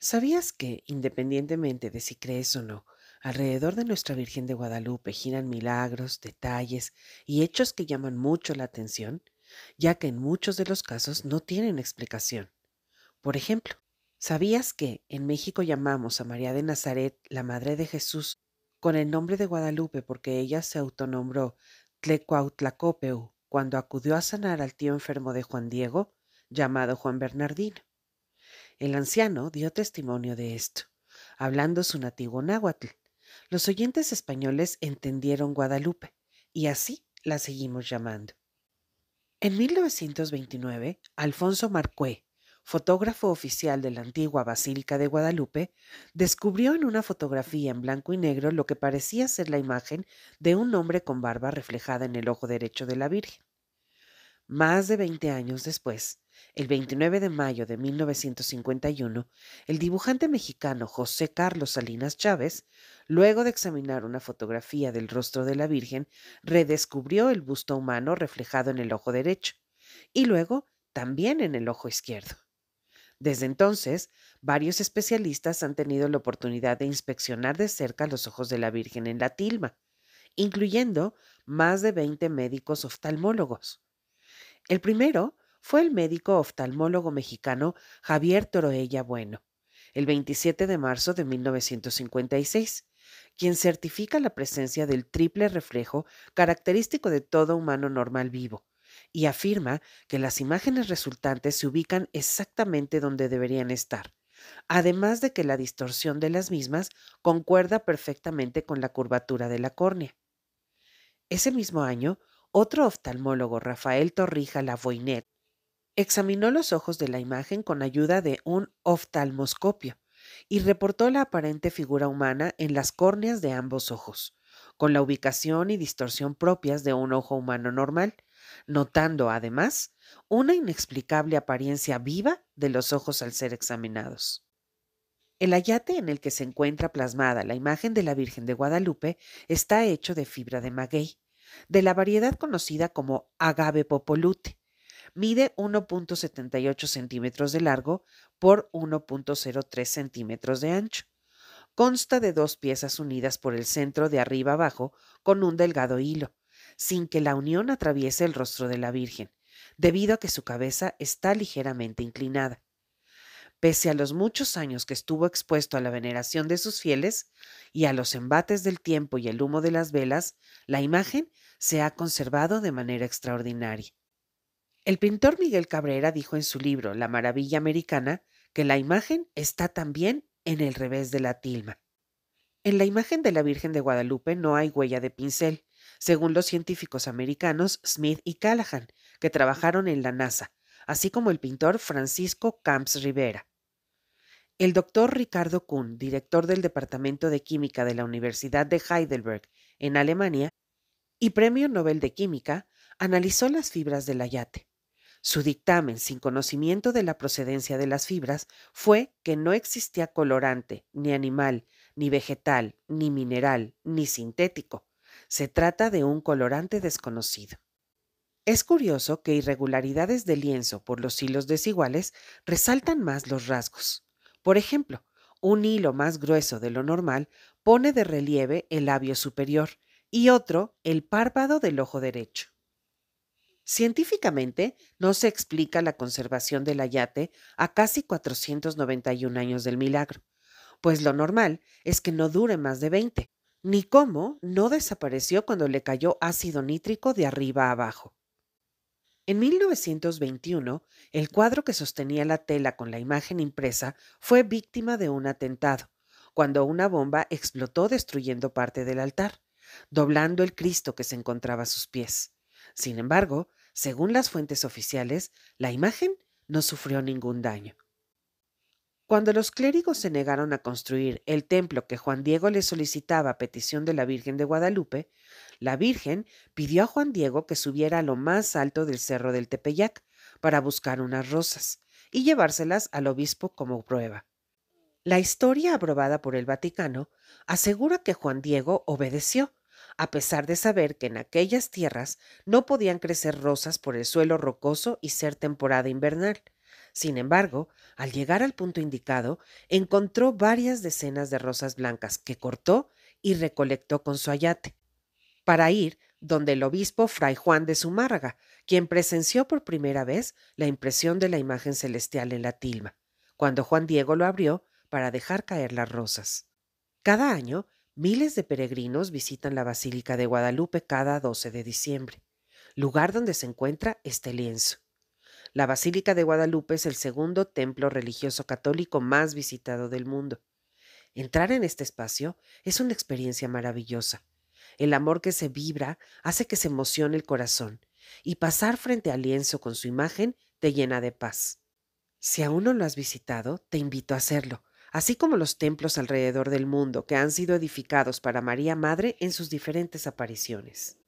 ¿Sabías que, independientemente de si crees o no, alrededor de nuestra Virgen de Guadalupe giran milagros, detalles y hechos que llaman mucho la atención, ya que en muchos de los casos no tienen explicación? Por ejemplo, ¿sabías que en México llamamos a María de Nazaret la Madre de Jesús con el nombre de Guadalupe porque ella se autonombró Tlecuautlacopeu cuando acudió a sanar al tío enfermo de Juan Diego, llamado Juan Bernardino? El anciano dio testimonio de esto, hablando su nativo náhuatl. Los oyentes españoles entendieron Guadalupe, y así la seguimos llamando. En 1929, Alfonso Marcué, fotógrafo oficial de la antigua Basílica de Guadalupe, descubrió en una fotografía en blanco y negro lo que parecía ser la imagen de un hombre con barba reflejada en el ojo derecho de la Virgen. Más de veinte años después, el 29 de mayo de 1951, el dibujante mexicano José Carlos Salinas Chávez, luego de examinar una fotografía del rostro de la Virgen, redescubrió el busto humano reflejado en el ojo derecho y luego también en el ojo izquierdo. Desde entonces, varios especialistas han tenido la oportunidad de inspeccionar de cerca los ojos de la Virgen en la tilma, incluyendo más de 20 médicos oftalmólogos. El primero fue el médico oftalmólogo mexicano Javier Toroella Bueno, el 27 de marzo de 1956, quien certifica la presencia del triple reflejo característico de todo humano normal vivo y afirma que las imágenes resultantes se ubican exactamente donde deberían estar, además de que la distorsión de las mismas concuerda perfectamente con la curvatura de la córnea. Ese mismo año, otro oftalmólogo, Rafael Torrija Lavoinet, Examinó los ojos de la imagen con ayuda de un oftalmoscopio y reportó la aparente figura humana en las córneas de ambos ojos, con la ubicación y distorsión propias de un ojo humano normal, notando además una inexplicable apariencia viva de los ojos al ser examinados. El ayate en el que se encuentra plasmada la imagen de la Virgen de Guadalupe está hecho de fibra de maguey, de la variedad conocida como agave popolute, Mide 1.78 centímetros de largo por 1.03 centímetros de ancho. Consta de dos piezas unidas por el centro de arriba abajo con un delgado hilo, sin que la unión atraviese el rostro de la Virgen, debido a que su cabeza está ligeramente inclinada pese a los muchos años que estuvo expuesto a la veneración de sus fieles y a los embates del tiempo y el humo de las velas, la imagen se ha conservado de manera extraordinaria. El pintor Miguel Cabrera dijo en su libro La maravilla americana que la imagen está también en el revés de la tilma. En la imagen de la Virgen de Guadalupe no hay huella de pincel, según los científicos americanos Smith y Callahan, que trabajaron en la NASA, así como el pintor Francisco Camps Rivera. El doctor Ricardo Kuhn, director del Departamento de Química de la Universidad de Heidelberg, en Alemania, y Premio Nobel de Química, analizó las fibras del ayate. Su dictamen, sin conocimiento de la procedencia de las fibras, fue que no existía colorante, ni animal, ni vegetal, ni mineral, ni sintético. Se trata de un colorante desconocido. Es curioso que irregularidades de lienzo por los hilos desiguales resaltan más los rasgos. Por ejemplo, un hilo más grueso de lo normal pone de relieve el labio superior y otro el párpado del ojo derecho. Científicamente, no se explica la conservación del ayate a casi 491 años del milagro, pues lo normal es que no dure más de 20, ni cómo no desapareció cuando le cayó ácido nítrico de arriba a abajo. En 1921, el cuadro que sostenía la tela con la imagen impresa fue víctima de un atentado, cuando una bomba explotó destruyendo parte del altar, doblando el Cristo que se encontraba a sus pies. Sin embargo, según las fuentes oficiales, la imagen no sufrió ningún daño. Cuando los clérigos se negaron a construir el templo que Juan Diego le solicitaba a petición de la Virgen de Guadalupe, la Virgen pidió a Juan Diego que subiera a lo más alto del cerro del Tepeyac para buscar unas rosas y llevárselas al obispo como prueba. La historia aprobada por el Vaticano asegura que Juan Diego obedeció a pesar de saber que en aquellas tierras no podían crecer rosas por el suelo rocoso y ser temporada invernal. Sin embargo, al llegar al punto indicado, encontró varias decenas de rosas blancas que cortó y recolectó con su ayate, para ir donde el obispo Fray Juan de Zumárraga, quien presenció por primera vez la impresión de la imagen celestial en la tilma, cuando Juan Diego lo abrió para dejar caer las rosas. Cada año Miles de peregrinos visitan la Basílica de Guadalupe cada 12 de diciembre, lugar donde se encuentra este lienzo. La Basílica de Guadalupe es el segundo templo religioso católico más visitado del mundo. Entrar en este espacio es una experiencia maravillosa. El amor que se vibra hace que se emocione el corazón, y pasar frente al lienzo con su imagen te llena de paz. Si aún no lo has visitado, te invito a hacerlo así como los templos alrededor del mundo que han sido edificados para María Madre en sus diferentes apariciones.